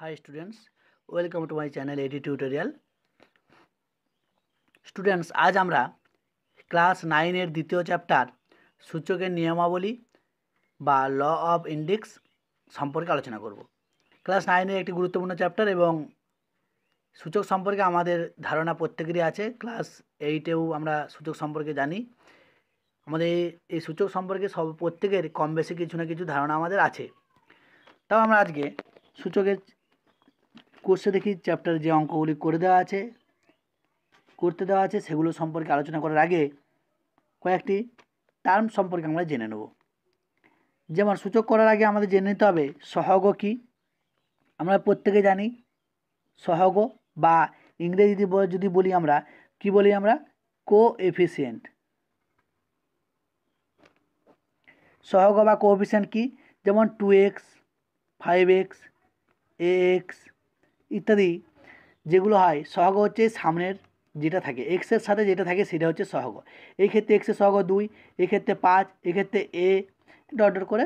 high students welcome to my channel AD tutorial students আজ আমরা class নাইনের দ্বিতীয় চ্যাপ্টার সূচকের নিয়মাবলী বা ল অফ ইন্ডেক্স সম্পর্কে আলোচনা করব ক্লাস নাইনের একটি গুরুত্বপূর্ণ চ্যাপ্টার এবং সূচক সম্পর্কে আমাদের ধারণা প্রত্যেকেরই আছে ক্লাস এইটেও আমরা সূচক সম্পর্কে জানি আমাদের এই সূচক সম্পর্কে সব প্রত্যেকের কম বেশি কিছু না কিছু ধারণা আমাদের আছে তাও আমরা আজকে সূচকের কোর্সে দেখি চ্যাপ্টারে যে অঙ্কগুলি করে দেওয়া আছে করতে দেওয়া আছে সেগুলো সম্পর্কে আলোচনা করার আগে কয়েকটি টার্ম সম্পর্কে আমরা জেনে নেব যেমন সূচক করার আগে আমাদের জেনে নিতে হবে সহগ কি আমরা প্রত্যেকে জানি সহগ বা ইংরেজি যদি বলি আমরা কি বলি আমরা কো এফিসিয়েন্ট সহগ বা এফিসিয়েন্ট কি যেমন two x five x a x ইত্যাদি যেগুলো হয় সহগ হচ্ছে সামনের যেটা থাকে এক্সের সাথে যেটা থাকে সেটা হচ্ছে সহগ এই ক্ষেত্রে এক্সের সহগ দুই এক্ষেত্রে পাঁচ এক্ষেত্রে এ ডট ডট করে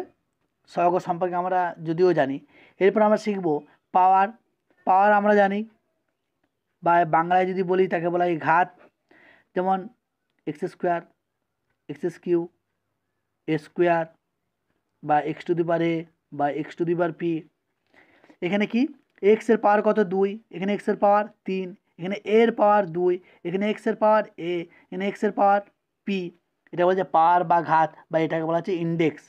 সহগ সম্পর্কে আমরা যদিও জানি এরপর আমরা শিখব পাওয়ার পাওয়ার আমরা জানি বা বাংলায় যদি বলি তাকে বলা হয় ঘাত যেমন x square x cube a square বা x to the power a বা x to the power p এখানে কি এক্সের পাওয়ার কত দুই এখানে এক্সের পাওয়ার তিন এখানে এর পাওয়ার দুই এখানে এক্সের পাওয়ার এ এখানে এক্সের পাওয়ার পি এটা বলছে পাওয়ার বা ঘাত বা এটাকে বলা হচ্ছে ইন্ডেক্স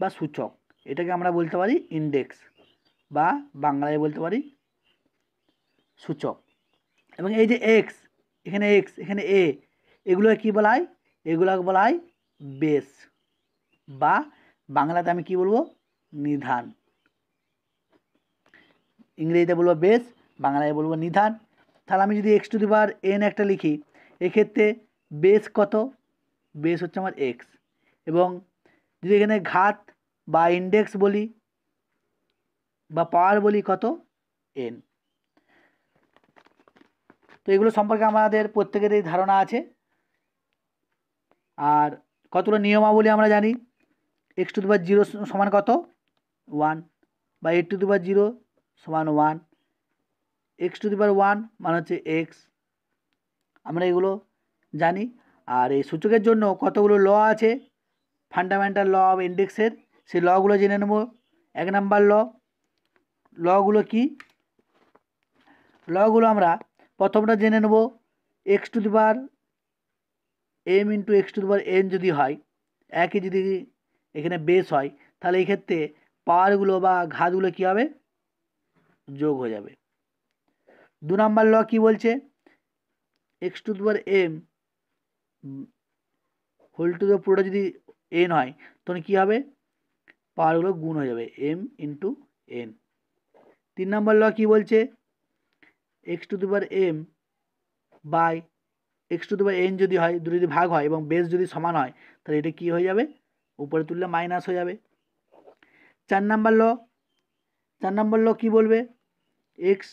বা সূচক এটাকে আমরা বলতে পারি ইন্ডেক্স বা বাংলায় বলতে পারি সূচক এবং এই যে এক্স এখানে এক্স এখানে এ এগুলোকে কী বলা হয় এগুলোকে বলা হয় বেস বা বাংলাতে আমি কি বলবো নিধান ইংরেজিতে বলবো বেস বাংলায় বলবো নিধান তাহলে আমি যদি x to the power n একটা লিখি এক্ষেত্রে বেস কত বেস হচ্ছে আমার এক্স এবং যদি এখানে ঘাত বা ইন্ডেক্স বলি বা পাওয়ার বলি কত এন তো এগুলো সম্পর্কে আমাদের প্রত্যেকেরই ধারণা আছে আর কতগুলো নিয়মাবলী আমরা জানি x to the power zero সমান কত ওয়ান বা a to the power zero সমান one x to the power one মানে হচ্ছে এক্স আমরা এগুলো জানি আর এই সূচকের জন্য কতগুলো ল আছে ফান্ডামেন্টাল ল অফ ইন্ডেক্সের সেই লগুলো জেনে নেব এক নাম্বার ল লগুলো কি লগুলো আমরা প্রথমটা জেনে নেব x to the power m into x to the power n যদি হয় একই যদি এখানে বেস হয় তাহলে এই ক্ষেত্রে পাওয়ারগুলো বা ঘাতগুলো কী হবে যোগ হয়ে যাবে দু নাম্বার ল কি বলছে এক্স টু দুবার এম হোল টু দুবার পুরোটা যদি এন হয় তখন কি হবে পাওয়ারগুলো গুণ হয়ে যাবে এম ইন্টু এন তিন নম্বর ল কি বলছে এক্স টু দুবার এম বাই এক্স টু দুবার এন যদি হয় দুটো যদি ভাগ হয় এবং বেস যদি সমান হয় তাহলে এটা কি হয়ে যাবে উপরে তুললে মাইনাস হয়ে যাবে চার নাম্বার ল চার নাম্বার ল কি বলবে x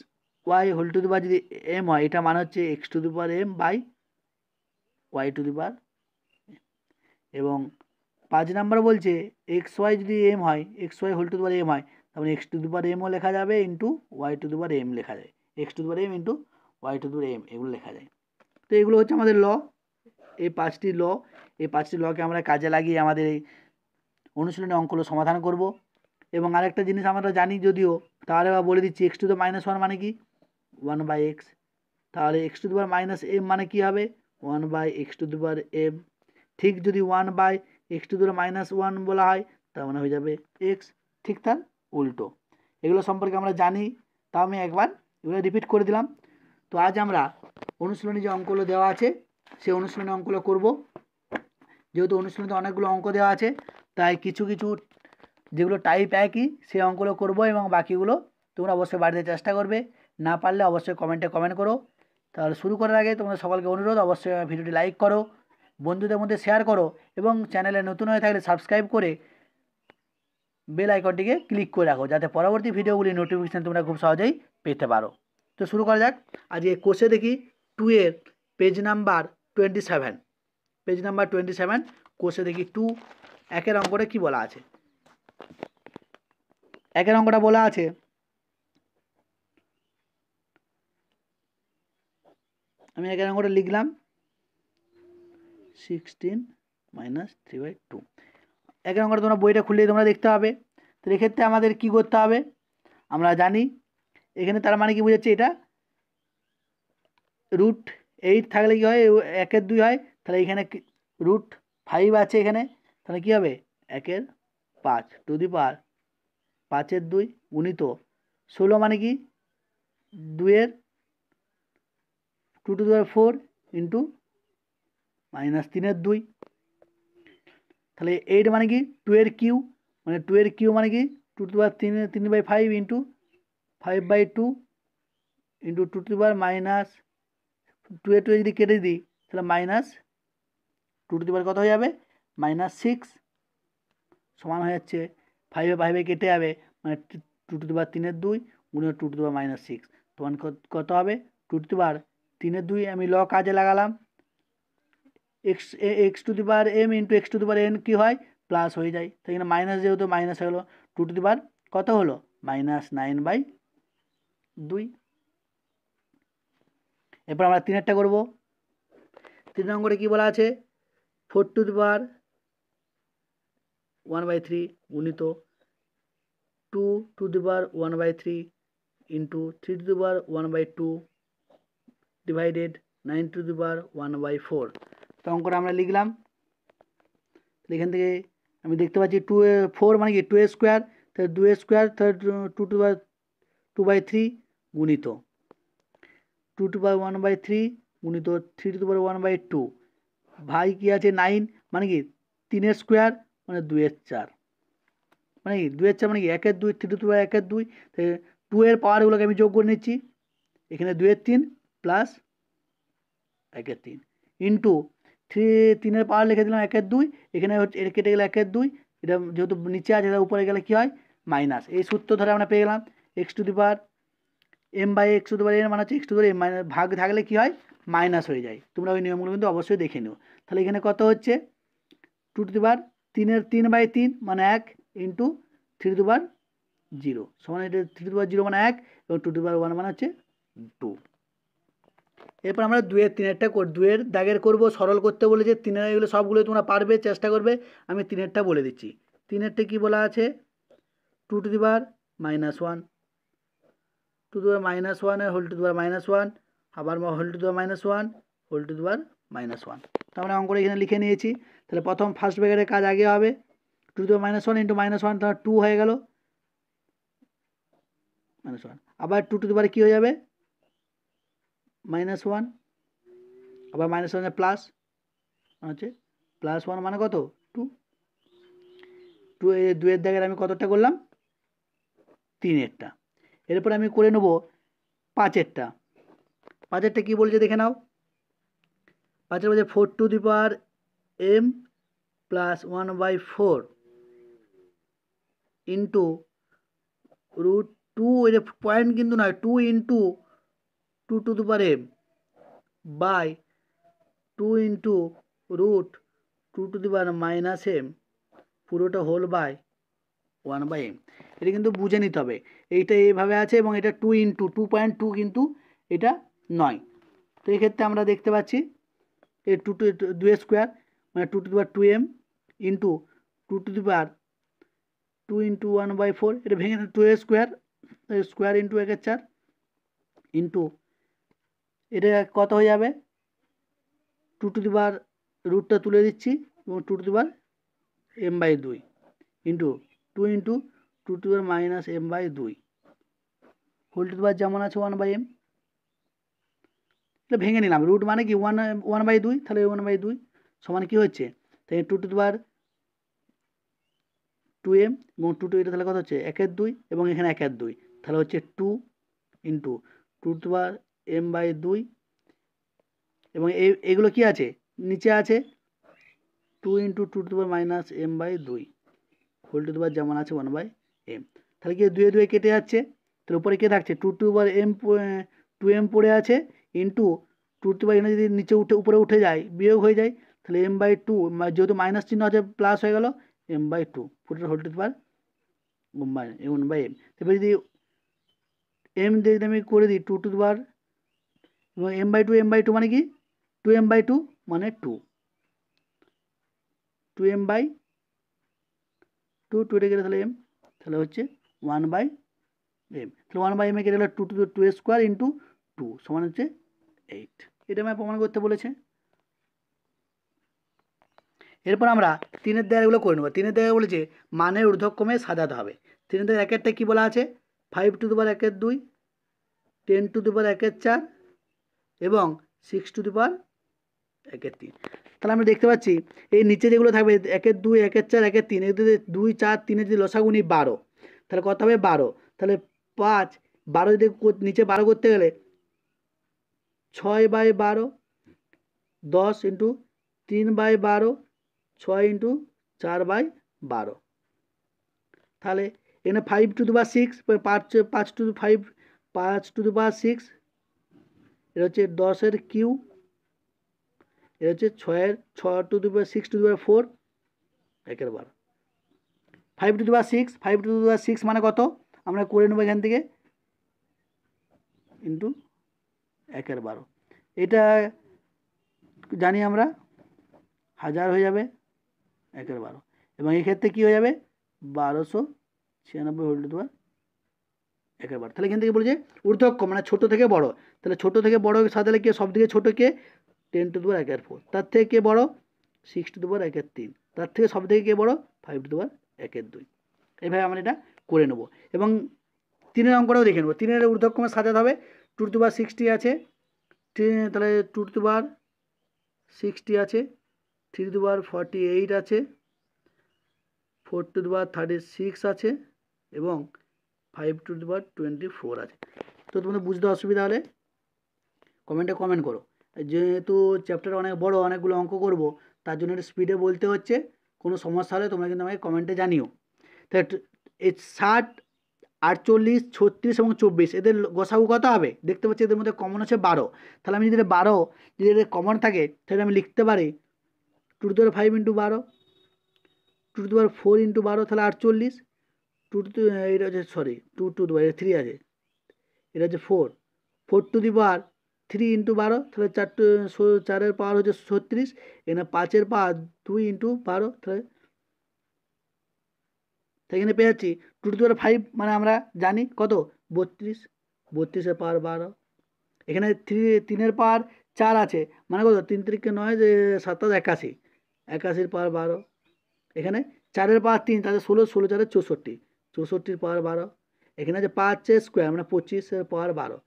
y whole to the যদি এম হয় এটা মানে হচ্ছে x to the power m by y to the power এবং পাঁচ নাম্বার বলছে এক্স ওয়াই যদি এম হয় x y whole to the m হয় তাহলে এক্স টু দি এমও লেখা যাবে into y to the m লেখা যায় x to the power m into y to the power m এগুলো লেখা যায় তো এগুলো হচ্ছে আমাদের ল এই পাঁচটি ল এই পাঁচটি লকে আমরা কাজে লাগিয়ে আমাদের এই অনুশীলনী অঙ্কগুলো সমাধান করব এবং আরেকটা জিনিস আমরা জানি যদিও তাহলে বা বলে দিচ্ছি x to the minus one মানে কি ওয়ান বাই এক্স তাহলে এক্স টু দুবার মাইনাস এম মানে কি হবে ওয়ান বাই এক্স টু দুবার এম ঠিক যদি ওয়ান বাই এক্স টু দুবার মাইনাস ওয়ান বলা হয় তার মানে হয়ে যাবে এক্স ঠিক তার উল্টো এগুলো সম্পর্কে আমরা জানি তা আমি একবার এগুলো রিপিট করে দিলাম তো আজ আমরা অনুশীলনী যে অঙ্কগুলো দেওয়া আছে সেই অনুশীলনী অঙ্কগুলো করব যেহেতু অনুশীলনীতে অনেকগুলো অঙ্ক দেওয়া আছে তাই কিছু কিছু যেগুলো টাইপ একই সেই অঙ্কগুলো করবো এবং বাকিগুলো তোমরা অবশ্যই বাড়িতে চেষ্টা করবে না পারলে অবশ্যই কমেন্টে কমেন্ট করো তাহলে শুরু করার আগে তোমাদের সকলকে অনুরোধ অবশ্যই ভিডিওটি লাইক করো বন্ধুদের মধ্যে শেয়ার করো এবং চ্যানেলে নতুন হয়ে থাকলে সাবস্ক্রাইব করে বেল আইকনটিকে ক্লিক করে রাখো যাতে পরবর্তী ভিডিওগুলি নোটিফিকেশান তোমরা খুব সহজেই পেতে পারো তো শুরু করা যাক আজকে কোষে দেখি টু এর page number twenty seven page number twenty seven কোষে দেখি টু একের অঙ্কটা কী বলা আছে একের অঙ্কটা বলা আছে আমি একের অঙ্কটা লিখলাম sixteen minus three by two একের অঙ্কটা তোমরা বইটা খুললে তোমরা দেখতে হবে তো এক্ষেত্রে আমাদের কি করতে হবে আমরা জানি এখানে তার মানে কি বোঝাচ্ছে এটা রুট এইট থাকলে কি হয় একের দুই হয় তাহলে এখানে রুট ফাইভ আছে এখানে তাহলে কি হবে একের পাঁচ টু দি পার পাঁচের দুই উনিত ষোলো মানে কি দুয়ের টু টু দেওয়ার ফোর ইন্টু মাইনাস তিনের দুই তাহলে এইট মানে কি টুয়ের কিউ মানে টুয়ের কিউ মানে কি টু টু পার তিন তিন by five into five by two into two to power minus টুয়ে টুয়ে যদি কেটে দিই তাহলে মাইনাস টু টু পাওয়ার কত হয়ে যাবে মাইনাস সিক্স সমান হয়ে যাচ্ছে ফাইভে ফাইভে কেটে যাবে মানে টু টু দেবার তিনের দুই গুণে টু টু দিবার মাইনাস সিক্স তোমার কত হবে টু টু দিবার তিনের দুই আমি ল কাজে লাগালাম এক্স এক্স টু দিবার এম ইন্টু এক্স টু দিবার এন কী হয় প্লাস হয়ে যায় তাই জন্য মাইনাস যেহেতু মাইনাস হলো টু টু দিবার কত হলো মাইনাস নাইন বাই দুই এরপর আমরা তিনেরটা করবো তিন নম্বরে কী বলা আছে ফোর টু দিবার ওয়ান বাই থ্রি গুণিত two to the power one by three into three to the power one by two divided nine to the power one by four তো করে আমরা লিখলাম এখান থেকে আমি দেখতে পাচ্ছি টু ফোর মানে কি টু এ স্কোয়ার তাহলে দু এ স্কোয়ার তাহলে two to by two by three গুণিত two to by one by three গুণিত three to by one by two ভাই কী আছে নাইন মানে কি তিনের স্কোয়ার মানে দুয়ের চার মানে কি দুয়ের চার মানে কি একের দুই থ্রি টু এক একের দুই টু এর পাওয়ারগুলোকে আমি যোগ করে নিচ্ছি এখানে দুয়ের তিন প্লাস একের তিন ইন্টু থ্রি তিনের পাওয়ার লিখে দিলাম একের দুই এখানে হচ্ছে এর কেটে গেলে একের দুই এটা যেহেতু নিচে আছে এটা উপরে গেলে কী হয় মাইনাস এই সূত্র ধরে আমরা পেয়ে গেলাম x to the power m by x to the power এর মানে হচ্ছে x to the m minus ভাগ থাকলে কী হয় মাইনাস হয়ে যায় তোমরা ওই নিয়মগুলো কিন্তু অবশ্যই দেখে নিও তাহলে এখানে কত হচ্ছে টু টু দি পার তিনের তিন বাই তিন মানে এক ইন্টু থ্রি দুবার জিরো সমান এটা থ্রি দুবার জিরো মানে এক এবং টু দুবার ওয়ান মানে হচ্ছে টু এরপর আমরা দুয়ের তিনেরটা দুয়ের দাগের করব সরল করতে বলেছে তিনের এগুলো সবগুলো তোমরা পারবে চেষ্টা করবে আমি তিনেরটা বলে দিচ্ছি তিনেরটা কি বলা আছে টু টু দি বার মাইনাস ওয়ান টু দুবার মাইনাস ওয়ান হোল টু দুবার মাইনাস ওয়ান আবার হোল টু দুবার মাইনাস ওয়ান হোল টু দুবার মাইনাস ওয়ান তো আমরা অঙ্কটা এখানে লিখে নিয়েছি তাহলে প্রথম ফার্স্ট ব্র্যাকেটের কাজ আগে হবে টু তো minus one into minus one তাহলে টু হয়ে গেল মাইনাস ওয়ান আবার টু টু দুবারে কী হয়ে যাবে মাইনাস ওয়ান আবার মাইনাস ওয়ান প্লাস হচ্ছে প্লাস ওয়ান মানে কত টু টু দুয়ের দাগের আমি কতটা করলাম তিনেরটা এরপর আমি করে নেব পাঁচেরটা পাঁচেরটা কী বলছে দেখে নাও পাঁচের পাশে four to the power m plus one by four into root two point কিন্তু নয় two into two to the power m by two into root two to the power minus m পুরোটা whole by one by m এটা কিন্তু বুঝে নিতে হবে এইটা এইভাবে আছে এবং এটা two into two point two কিন্তু এটা নয় তো এক্ষেত্রে আমরা দেখতে পাচ্ছি এই টু টু দুই স্কোয়ার মানে two to the power two m into two to the power two into one by four এটা ভেঙে two a square square into একের চার ইন্টু এটা কত হয়ে যাবে টু টু দি পাওয়ার রুটটা তুলে দিচ্ছি এবং two to the power m by দুই into two into two to power minus m by দুই হোল টু দি পাওয়ার যেমন আছে ওয়ান বাই এম তাহলে ভেঙে নিলাম রুট মানে কি ওয়ান ওয়ান বাই দুই তাহলে ওয়ান বাই দুই সমান কী হচ্ছে তাই টু টু বার টু এম এবং টু টু এটা তাহলে কত হচ্ছে একের দুই এবং এখানে একের দুই তাহলে হচ্ছে টু ইন্টু টু টু বার এম বাই দুই এবং এগুলো কি আছে নিচে আছে টু ইন্টু টু টু বার মাইনাস এম বাই দুই হোল টু বার যেমন আছে ওয়ান বাই এম তাহলে কি দুয়ে দুয়ে কেটে যাচ্ছে তাহলে উপরে কে থাকছে টু টু বার এম টু এম পড়ে আছে ইন্টু টু টু বাই এখানে যদি নিচে উঠে উপরে উঠে যায় বিয়োগ হয়ে যায় তাহলে এম বাই টু যেহেতু মাইনাস চিহ্ন আছে প্লাস হয়ে গেল এম বাই টু ফুটের whole to power by one by m তারপরে যদি এম দিয়ে যদি আমি করে দিই টু টু বার এবং m by two m by two মানে কি টু এম বাই টু মানে two to m by two two এটা কেটে তাহলে এম তাহলে হচ্ছে ওয়ান বাই এম তাহলে ওয়ান বাই এম এ গেলে two two two square into two সমান হচ্ছে এইট এটা আমায় প্রমাণ করতে বলেছে এরপর আমরা তিনের দেয়ারগুলো করে নেবো তিনের দেয়ার বলেছে মানের ঊর্ধ্বক্রমে সাজাতে হবে তিনের দেয়ার একেরটা কী বলা আছে ফাইভ টু দুবার একের দুই টেন টু দুবার একের চার এবং সিক্স টু দুপার একের তিন তাহলে আমরা দেখতে পাচ্ছি এই নিচে যেগুলো থাকবে একের দুই একের চার একের তিন এর দুই চার তিনের যদি লসাগুনি বারো তাহলে কত হবে বারো তাহলে পাঁচ বারো যদি নিচে বারো করতে গেলে ছয় বাই বারো দশ ইন্টু তিন বাই বারো ছয় ইন্টু চার বাই বারো তাহলে এখানে ফাইভ টু দু বা সিক্স পাঁচ পাঁচ টু ফাইভ পাঁচ টু দু বা সিক্স এটা হচ্ছে দশের কিউ এটা হচ্ছে ছয়ের ছ টু দু বা সিক্স টু দু বা ফোর একের বার ফাইভ টু দু বা সিক্স ফাইভ টু দু বা সিক্স মানে কত আমরা করে নেবো এখান থেকে ইন্টু একের বারো এটা জানি আমরা হাজার হয়ে যাবে একের বারো এবং এক্ষেত্রে কী হয়ে যাবে বারোশো ছিয়ানব্বই হোল টু একের বারো তাহলে এখান থেকে বলছে ঊর্ধ্বক্ষ মানে ছোটো থেকে বড় তাহলে ছোটো থেকে বড় সাজালে কে সব থেকে ছোটো কে টেন টু দুবার একের ফোর তার থেকে কে বড় সিক্স টু দুবার একের তিন তার থেকে সব থেকে কে বড় ফাইভ টু দুবার একের দুই এভাবে আমরা এটা করে নেব এবং তিনের অঙ্কটাও দেখে নেবো তিনের ঊর্ধ্বক্রমে মানে সাজাতে হবে টুর টু বার সিক্সটি আছে তাহলে টুর টু বার সিক্সটি আছে থ্রি টু বার ফর্টি এইট আছে ফোর টু বার থার্টি সিক্স আছে এবং ফাইভ টু বার টোয়েন্টি ফোর আছে তো তোমাদের বুঝতে অসুবিধা হলে কমেন্টে কমেন্ট করো যেহেতু চ্যাপ্টার অনেক বড় অনেকগুলো অঙ্ক করব তার জন্য একটু স্পিডে বলতে হচ্ছে কোনো সমস্যা হলে তোমরা কিন্তু আমাকে কমেন্টে জানিও তা এই ষাট আটচল্লিশ ছত্রিশ এবং চব্বিশ এদের গোসাগু কত হবে দেখতে পাচ্ছি এদের মধ্যে কমন আছে বারো তাহলে আমি যদি বারো যদি এদের কমন থাকে তাহলে আমি লিখতে পারি টু টু ফাইভ ইন্টু বারো টু টু দেওয়ার ফোর ইন্টু বারো তাহলে আটচল্লিশ টু টু এটা হচ্ছে সরি টু টু দু এটা থ্রি আছে এটা হচ্ছে four four to the power three into বারো তাহলে চার চারের পাওয়ার হচ্ছে ছত্রিশ এখানে পাঁচের পাওয়ার দুই ইন্টু বারো তাহলে সেখানে পেয়ে যাচ্ছি টু টু ফাইভ মানে আমরা জানি কত বত্রিশ বত্রিশের পাওয়ার বারো এখানে থ্রি তিনের পাওয়ার চার আছে মানে কত তিন তিরিখকে নয় যে সাতাশ একাশি একাশির পাওয়ার বারো এখানে চারের পাওয়ার তিন তাহলে ষোলো ষোলো চারের চৌষট্টি চৌষট্টির পাওয়ার বারো এখানে যে পাঁচে স্কোয়ার মানে পঁচিশের পাওয়ার বারো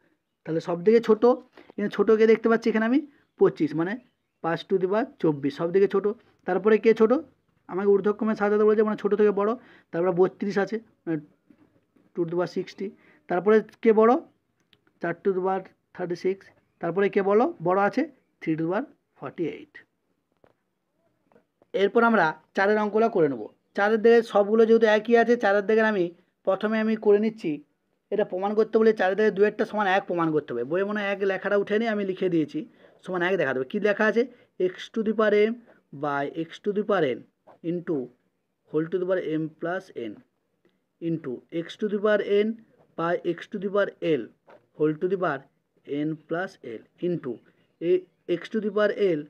তাহলে সব দিকে ছোটো এখানে ছোটোকে দেখতে পাচ্ছি এখানে আমি পঁচিশ মানে পাঁচ টু দি চব্বিশ সব দিকে ছোটো তারপরে কে ছোটো আমাকে ঊর্ধ্বক্রমে সাজাতে বলেছে মানে ছোটো থেকে বড় তারপরে বত্রিশ আছে মানে টু টু বার সিক্সটি তারপরে কে বড় চার টু টু বার থার্টি সিক্স তারপরে কে বলো বড় আছে থ্রি টু বার ফর্টি এইট এরপর আমরা চারের অঙ্কগুলো করে নেব চারের দিকে সবগুলো যেহেতু একই আছে চারের দিকে আমি প্রথমে আমি করে নিচ্ছি এটা প্রমাণ করতে বলে চারের দিকে দু একটা সমান এক প্রমাণ করতে হবে বইয়ে মনে এক লেখাটা উঠে নিয়ে আমি লিখে দিয়েছি সমান এক দেখা দেবে কী লেখা আছে x to the power m by x to the power n into whole to the power m plus n into x to the power n by x to the power l whole to the power n plus l into এ x to the power l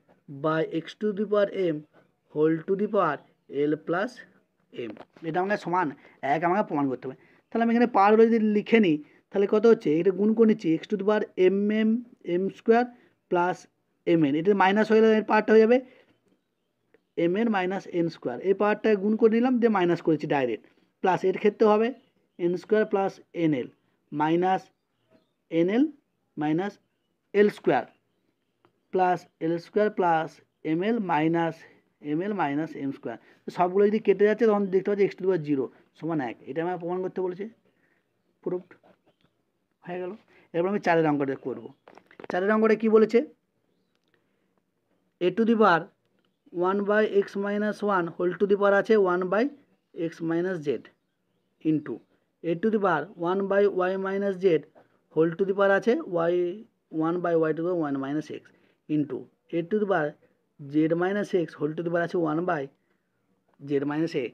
by x to the power m whole to the power l plus m এটা আমাকে সমান এক আমাকে প্রমাণ করতে হবে তাহলে আমি এখানে পার হলে যদি লিখে নিই তাহলে কত হচ্ছে এটা গুণ করে নিচ্ছি x to the power m m m square plus m n এটা মাইনাস হয়ে গেলে পার্টটা হয়ে যাবে এম এর মাইনাস এন স্কোয়ার এই পাওয়ারটায় গুণ করে নিলাম দিয়ে মাইনাস করেছি ডাইরেক্ট প্লাস এর ক্ষেত্রে হবে n square plus n l minus n l minus l square plus l square plus m l minus m l minus m square সবগুলো যদি কেটে যাচ্ছে তখন দেখতে পাচ্ছি এক্স টু পাওয়ার জিরো সমান এক এটা আমার প্রমাণ করতে বলেছে প্রুফড হয়ে গেল এরপর আমি চারের অঙ্কটা করবো চারের অঙ্কটা কী বলেছে a to the power one by x minus one whole to the power আছে one by x minus z into a to the power one by y minus z whole to the power আছে y one by y to the one minus x into a to the power z minus x whole to the power আছে one by z minus a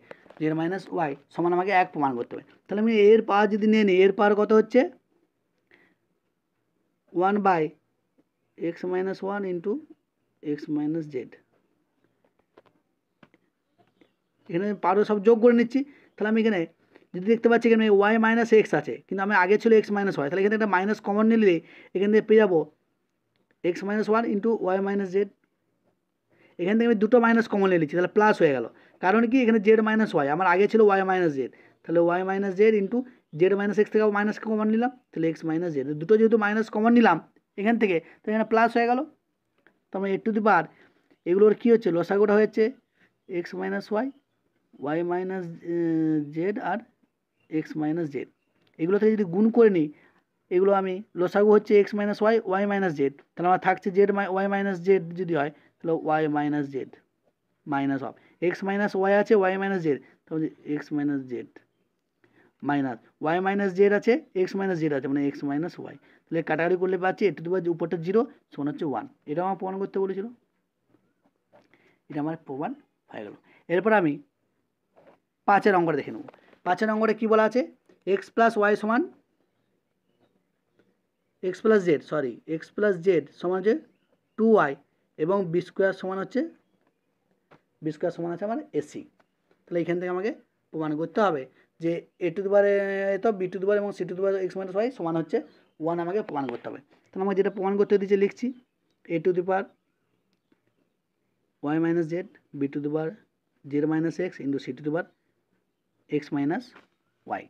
z minus y সমান আমাকে এক প্রমাণ করতে হবে তাহলে আমি এর পাওয়ার যদি নিয়ে নিই এর পাওয়ার কত হচ্ছে one by x minus one into x minus z এখানে আমি পারো সব যোগ করে নিচ্ছি তাহলে আমি এখানে যদি দেখতে পাচ্ছি এখানে ওয়াই মাইনাস এক্স আছে কিন্তু আমি আগে ছিল এক্স মাইনাস ওয়াই তাহলে এখানে একটা মাইনাস কমন নিলে এখান থেকে পেয়ে যাবো x minus one into y minus z এখান থেকে আমি দুটো মাইনাস কমন নিয়ে নিচ্ছি তাহলে প্লাস হয়ে গেল কারণ কি এখানে জেড মাইনাস ওয়াই আমার আগে ছিল ওয়াই মাইনাস জেড তাহলে y minus z into z minus x থেকে মাইনাস কমন নিলাম তাহলে এক্স মাইনাস জেড দুটো যেহেতু মাইনাস কমন নিলাম এখান থেকে তাহলে এখানে প্লাস হয়ে গেল তো আমার এ টু দি পার এগুলোর কী হচ্ছে লসাগোটা হয়েছে x minus y y minus z আর এক্স মাইনাস জেড এগুলো থেকে যদি গুণ করে নিই এগুলো আমি লসাগু হচ্ছে x minus y y minus z তাহলে আমার থাকছে জেড ওয়াই মাইনাস জেড যদি হয় তাহলে y minus z minus of x minus y আছে ওয়াই মাইনাস জেড তাহলে x minus z minus y minus z আছে এক্স মাইনাস জেড আছে মানে এক্স মাইনাস ওয়াই তাহলে কাটাকাটি করলে পাচ্ছি এটু দু উপরটা জিরো সমান হচ্ছে ওয়ান এটা আমার প্রমাণ করতে বলেছিল এটা আমার প্রমাণ হয়ে গেল এরপর আমি পাঁচের অঙ্গটা দেখে নেব পাঁচের অঙ্গটা কী বলা আছে এক্স প্লাস ওয়াই সমান x plus z sorry x plus z সমান হচ্ছে টু ওয়াই এবং বি স্কোয়ার সমান হচ্ছে বি স্কোয়ার সমান আছে আমার মানে এসি তাহলে এখান থেকে আমাকে প্রমাণ করতে হবে যে এ টু দুবারে তো বি টু দুবার এবং সি টু দুবার এক্স মাইনাস ওয়াই সমান হচ্ছে ওয়ান আমাকে প্রমাণ করতে হবে তাহলে আমাকে যেটা প্রমাণ করতে দিচ্ছে লিখছি এ টু দুবার y minus z b to দুবার zero minus x into c to দুবার এক্স মাইনাস ওয়াই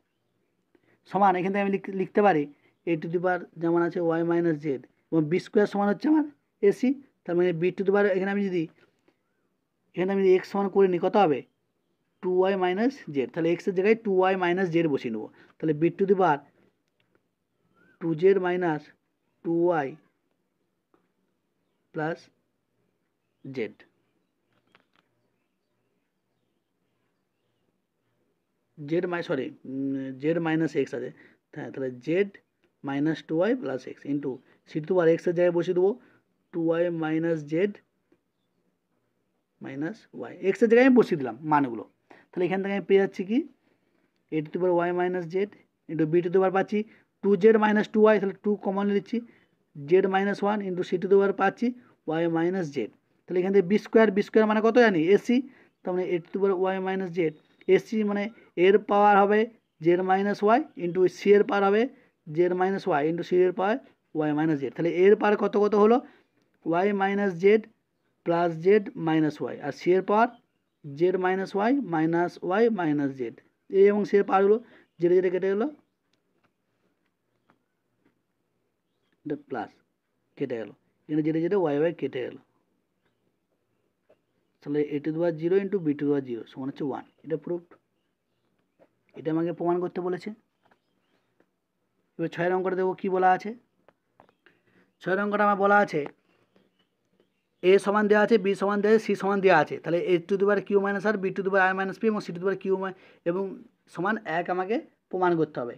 সমান এখান থেকে আমি লিখতে পারি এ টু দি পাওয়ার যেমন আছে ওয়াই মাইনাস জেড এবং বি স্কোয়ার সমান হচ্ছে আমার এসি তার মানে বি টু দি পাওয়ার এখানে আমি যদি এখানে আমি যদি এক্স সমান করে নিই কত হবে টু ওয়াই মাইনাস জেড তাহলে এক্সের জায়গায় টু ওয়াই মাইনাস জেড বসিয়ে নেবো তাহলে b to the power two z minus two y plus z z my sorry z minus x আছে হ্যাঁ তাহলে z minus two y plus x into c to আর এক্সের জায়গায় বসিয়ে দেবো two y minus z minus y এক্সের জায়গায় আমি বসিয়ে দিলাম মানগুলো তাহলে এখান থেকে আমি পেয়ে যাচ্ছি কি এ টু বার y minus z into b to দেবার পাচ্ছি two z minus two y তাহলে টু কমন দিচ্ছি z minus one into c to দেবার পাচ্ছি ওয়াই মাইনাস জেড তাহলে এখান থেকে বি স্কোয়ার বি স্কোয়ার মানে কত জানি এসি তার মানে এ টু বার ওয়াই মাইনাস জেড এসি মানে এর পাওয়ার হবে z minus y into c এর পাওয়ার হবে z minus y into c এর পাওয়ার ওয়াই মাইনাস জেড তাহলে এর পাওয়ার কত কত হলো y minus z plus z minus y আর সি এর power z minus y minus y minus z a এবং সি এর পাওয়ারগুলো জেডে জেডে কেটে গেলো এটা প্লাস কেটে গেল এখানে যেটা জেডে ওয়াই ওয়াই কেটে গেল তাহলে এ টু দেওয়ার জিরো ইন্টু বি টু দেওয়ার জিরো সমান হচ্ছে ওয়ান এটা প্রুফ এটা আমাকে প্রমাণ করতে বলেছে এবার ছয় অঙ্কটা দেবো কী বলা আছে ছয় অঙ্কটা আমার বলা আছে এ সমান দেওয়া আছে বি সমান দেওয়া আছে সি সমান দেওয়া আছে তাহলে এ টু দুবার q minus r b to দুবার আর মাইনাস পি এবং সি টু দুবার কিউ এবং সমান এক আমাকে প্রমাণ করতে হবে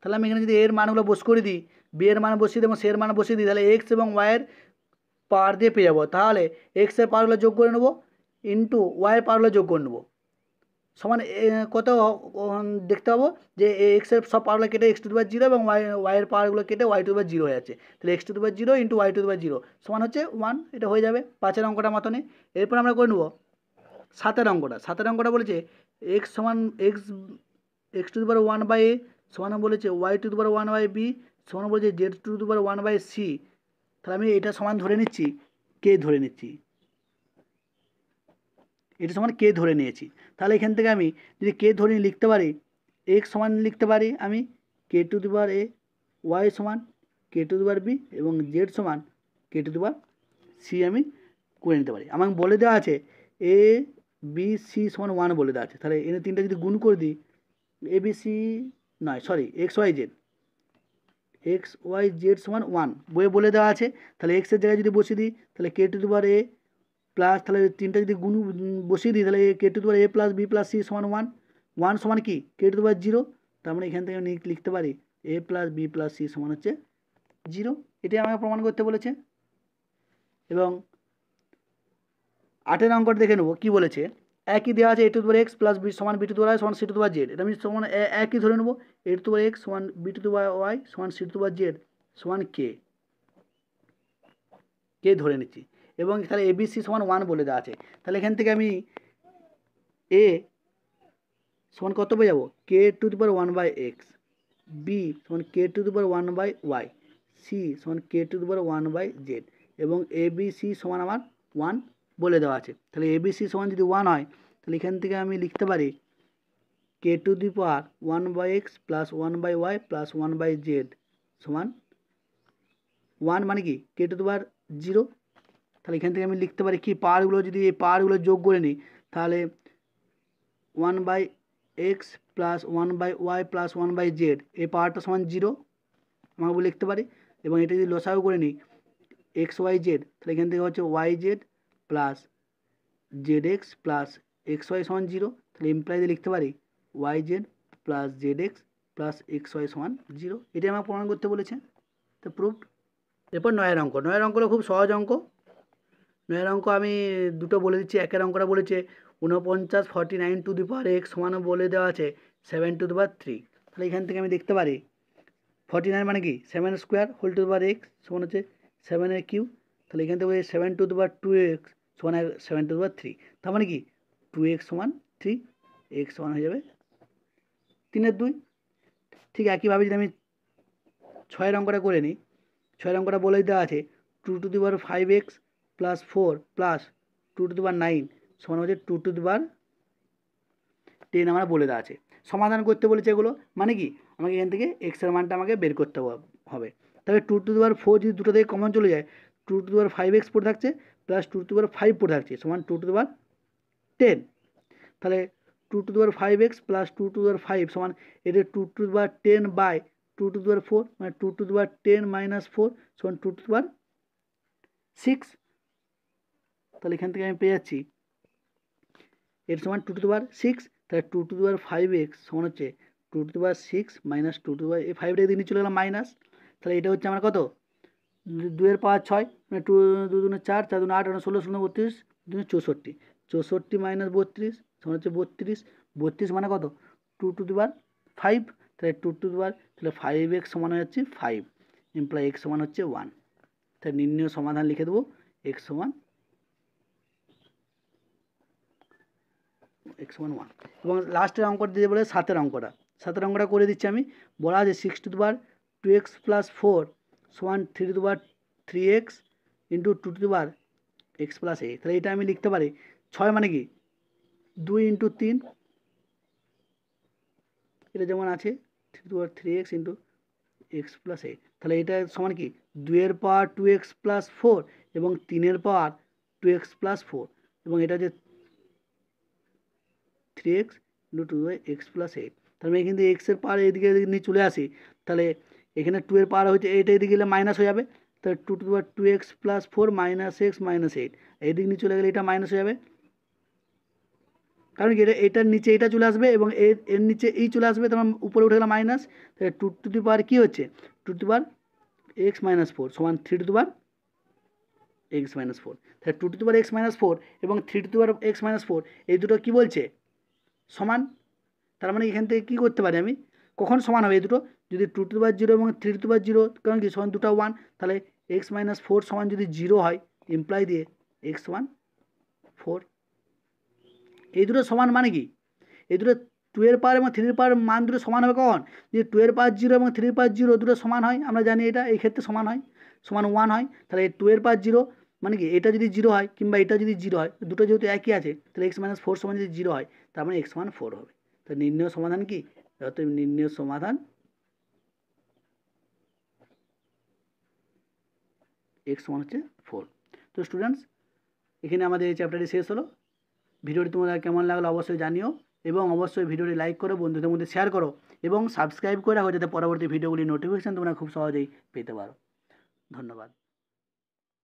তাহলে আমি এখানে যদি এর মানগুলো বস করে দিই বি এর মান বসিয়ে দিই এবং সি এর মান বসিয়ে দিই তাহলে এক্স এবং ওয়াইয়ের পাওয়ার দিয়ে পেয়ে যাবো তাহলে এক্সের পাওয়ারগুলো যোগ করে নেবো ইন্টু ওয়াইয়ের পাওয়ারগুলো যোগ করে নেবো সমান কত দেখতে পাবো যে এক্সের সব পাওয়ারগুলো কেটে এক্স টু দুবার জিরো এবং ওয়াই ওয়াইয়ের পাওয়ারগুলো কেটে ওয়াই টু দুবার জিরো হয়ে যাচ্ছে তাহলে এক্স টু দুবার জিরো ইন্টু ওয়াই টু দুবার জিরো সমান হচ্ছে ওয়ান এটা হয়ে যাবে পাঁচের অঙ্কটা মতনে এরপর আমরা করে নেব সাতের অঙ্কটা সাতের অঙ্কটা বলেছে এক্স সমান এক্স এক্স টু দুবার ওয়ান বাই এ সমান বলেছে ওয়াই টু দুবার ওয়ান বাই বি সমান বলেছে জেড টু দুবার ওয়ান বাই সি তাহলে আমি এটা সমান ধরে নিচ্ছি কে ধরে নিচ্ছি এটা সমান কে ধরে নিয়েছি তাহলে এখান থেকে আমি যদি কে ধরে লিখতে পারি এক্স সমান লিখতে পারি আমি কে to the bar a y সমান কে টু দি বি এবং জেড সমান k to the power C আমি করে নিতে পারি আমাকে বলে দেওয়া আছে এ বি সি সমান ওয়ান বলে দেওয়া আছে তাহলে এনে তিনটা যদি গুণ করে দিই এ বি সি নয় sorry x y z x y z সমান ওয়ান বইয়ে বলে দেওয়া আছে তাহলে এক্সের জায়গায় যদি বসিয়ে দিই তাহলে কে টু দু পাওয়ার এ প্লাস তাহলে তিনটা যদি গুণ বসিয়ে দিই তাহলে কে টু দেবার a plus b plus c সমান ওয়ান ওয়ান সমান কি কে টু দেবার জিরো তার মানে এখান থেকে আমি লিখতে পারি a plus b plus c সমান হচ্ছে জিরো এটাই আমাকে প্রমাণ করতে বলেছে এবং আটের অঙ্কটা দেখে নেবো কী বলেছে একই দেওয়া আছে এ টু দুবার এক্স প্লাস বি সমান বি টু দুবার সমান সি টু দুবার জেড এটা আমি সমান একই ধরে নেবো এ টু দুবার এক্স সমান বি টু দুবার ওয়াই সমান সি টু দুবার জেড সমান কে কে ধরে নিচ্ছি এবং তাহলে এ বি সি সমান ওয়ান বলে দেওয়া আছে তাহলে এখান থেকে আমি এ সমান কত পেয়ে যাবো k to the one by x b সমান k to the one by y c সমান k to the one by z এবং এ বি সি সমান আমার ওয়ান বলে দেওয়া আছে তাহলে এ বি সি সমান যদি ওয়ান হয় তাহলে এখান থেকে আমি লিখতে পারি k to the power one by x plus one by y plus one by z সমান ওয়ান মানে কি কে টু দু পাওয়ার জিরো তাহলে এখান থেকে আমি লিখতে পারি কি পাওয়ারগুলো যদি এই পাওয়ারগুলো যোগ করে নিই তাহলে one by x plus one by y plus one by z এই পাওয়ারটা সমান জিরো আমাকে লিখতে পারি এবং এটা যদি লসাও করে নিই এক্স ওয়াই জেড তাহলে এখান থেকে হচ্ছে y z plus z x plus x y সমান জিরো তাহলে দিয়ে লিখতে পারি y z plus z x plus x y সমান জিরো এটাই আমাকে প্রমাণ করতে বলেছে তো প্রুফ এরপর নয়ের অঙ্ক নয়ের অঙ্কটা খুব সহজ অঙ্ক মেয়ের অঙ্ক আমি দুটো বলে দিচ্ছি একের অঙ্কটা বলেছে উনপঞ্চাশ forty nine to the power x সমানও বলে দেওয়া আছে seven to the power three তাহলে এখান থেকে আমি দেখতে পারি ফর্টি নাইন মানে কি seven square whole to the power x সমান হচ্ছে সেভেনের কিউ তাহলে এখান থেকে seven to the power two x সমান seven to the power three তার মানে কি টু এক্স সমান থ্রি এক্স সমান হয়ে যাবে তিনের দুই ঠিক একইভাবে যদি আমি ছয়ের অঙ্কটা করে নিই ছয়ের অঙ্কটা বলে দেওয়া আছে two to the power five x plus four plus two to দেবার নাইন সমান হচ্ছে টু টু দেবার টেন আমার বলে দেওয়া আছে সমাধান করতে বলেছে এগুলো মানে কি আমাকে এখান থেকে এক্সের মানটা আমাকে বের করতে হবে তাহলে টু টু দেবার ফোর যদি দুটো থেকে কমন চলে যায় টু টু দেবার ফাইভ এক্স পড়ে থাকছে প্লাস টু টু দেবার ফাইভ পড়ে থাকছে সমান টু টু দেবার টেন তাহলে টু টু দেবার five x plus two to দেবার ফাইভ সমান এটা টু টু দেবার টেন বাই টু টু দেবার ফোর মানে টু টু দেবার টেন মাইনাস ফোর সমান টু টু দেবার সিক্স তাহলে এখান থেকে আমি পেয়ে যাচ্ছি এর সমান টু টু বার সিক্স তাহলে টু টু বার ফাইভ এক্স সমান হচ্ছে টু টু বার সিক্স মাইনাস টু টু দেওয়ার এই ফাইভটা দিনই চলে গেলাম মাইনাস তাহলে এটা হচ্ছে আমার কত দুয়ের পাওয়ার ছয় মানে টু দু দুনে চার চার দুনে আট ষোলো ষোলো বত্রিশ দুনে চৌষট্টি চৌষট্টি মাইনাস বত্রিশ সমান হচ্ছে বত্রিশ বত্রিশ মানে কত টু টু বার ফাইভ তাহলে টু টু বার তাহলে ফাইভ এক্স সমান হচ্ছে ফাইভ ইমপ্লাই এক্স সমান হচ্ছে ওয়ান তাহলে নির্ণয় সমাধান লিখে দেবো এক্স সমান এক্স ওয়ান ওয়ান এবং লাস্টের অঙ্কটা দিয়ে বলে সাতের অঙ্কটা সাতের অঙ্কটা করে দিচ্ছি আমি বলা আছে সিক্স টু বার টু এক্স প্লাস ফোর সমান থ্রি টু বার three x into two to বার এক্স প্লাস এ তাহলে এটা আমি লিখতে পারি ছয় মানে কি দুই ইন্টু তিন এটা যেমন আছে থ্রি টু বার three x into x plus a তাহলে এটা সমান কি দুইয়ের power two x plus four এবং তিনের power two x plus four এবং এটা যে three x into two x plus eight তার মানে কিন্তু এক্সের পার এদিকে নিয়ে চলে আসি তাহলে এখানে টু এর পার হয়েছে এইট এদিকে গেলে মাইনাস হয়ে যাবে তাহলে two to power two x plus four minus x minus eight এইদিক নিয়ে চলে গেলে এটা মাইনাস হয়ে যাবে কারণ কি এটা এটার নিচে এটা চলে আসবে এবং এর এর নিচে এই চলে আসবে তোমার মানে উপরে উঠে গেলে মাইনাস তাহলে টু টু টু পাওয়ার কী হচ্ছে two to power x minus four সমান three to power x minus four তাহলে two to power x minus four এবং three to power x minus four এই দুটো কী বলছে সমান তার মানে এখান থেকে কী করতে পারি আমি কখন সমান হবে এই দুটো যদি টু টু বার জিরো এবং থ্রি টু বার জিরো কারণ কি সমান দুটো ওয়ান তাহলে এক্স মাইনাস ফোর সমান যদি জিরো হয় এমপ্লাই দিয়ে এক্স ওয়ান ফোর এই দুটো সমান মানে কি এই দুটো টুয়ের পাওয়ার এবং থ্রির পাওয়ার মান দুটো সমান হবে কখন যে টুয়ের পাওয়ার জিরো এবং থ্রির পাওয়ার জিরো দুটো সমান হয় আমরা জানি এটা এই ক্ষেত্রে সমান হয় সমান ওয়ান হয় তাহলে টুয়ের পাওয়ার জিরো মানে কি এটা যদি জিরো হয় কিংবা এটা যদি জিরো হয় দুটো যেহেতু একই আছে তাহলে এক্স মাইনাস ফোর সমান যদি জিরো হয় তার মানে এক্স মান ফোর হবে তো নির্ণয় সমাধান কি যত নির্ণয় সমাধান এক্স সমান হচ্ছে ফোর তো স্টুডেন্টস এখানে আমাদের এই চ্যাপ্টারটি শেষ হলো ভিডিওটি তোমাদের কেমন লাগলো অবশ্যই জানিও এবং অবশ্যই ভিডিওটি লাইক করো বন্ধুদের মধ্যে শেয়ার করো এবং সাবস্ক্রাইব করে রাখো যাতে পরবর্তী ভিডিওগুলি নোটিফিকেশান তোমরা খুব সহজেই পেতে পারো ধন্যবাদ